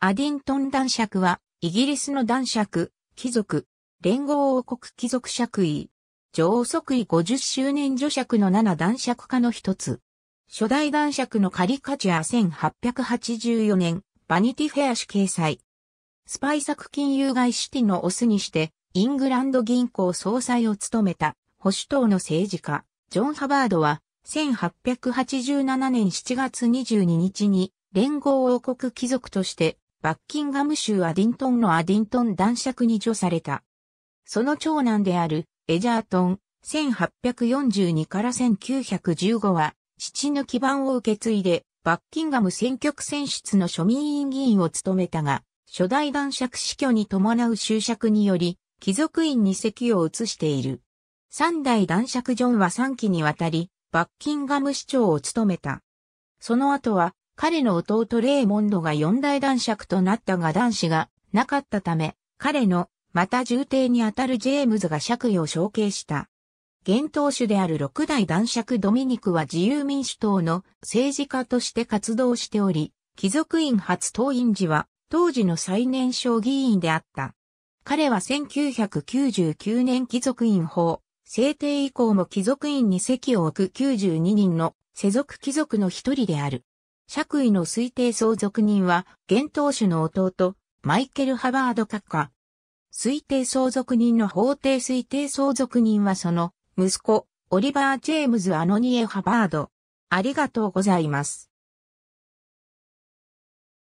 アディントン男爵は、イギリスの男爵、貴族、連合王国貴族爵位、女王即位50周年女爵の7男爵家の一つ。初代男爵のカリカチュア1884年、バニティフェア氏掲載。スパイ作金融外シティのオスにして、イングランド銀行総裁を務めた、保守党の政治家、ジョン・ハバードは、1887年7月22日に、連合王国貴族として、バッキンガム州アディントンのアディントン男爵に除された。その長男であるエジャートン、1842から1915は、父の基盤を受け継いで、バッキンガム選挙区選出の庶民委員議員を務めたが、初代男爵死去に伴う就職により、貴族院に席を移している。三代男爵ジョンは3期にわたり、バッキンガム市長を務めた。その後は、彼の弟レーモンドが四大男爵となったが男子がなかったため、彼のまた重帝にあたるジェームズが爵位を承継した。現当主である六代男爵ドミニクは自由民主党の政治家として活動しており、貴族院初党員時は当時の最年少議員であった。彼は1999年貴族院法、制定以降も貴族院に席を置く92人の世俗貴族の一人である。爵位の推定相続人は、現当主の弟、マイケル・ハバード閣下。推定相続人の法定推定相続人はその、息子、オリバー・ジェームズ・アノニエ・ハバード。ありがとうございます。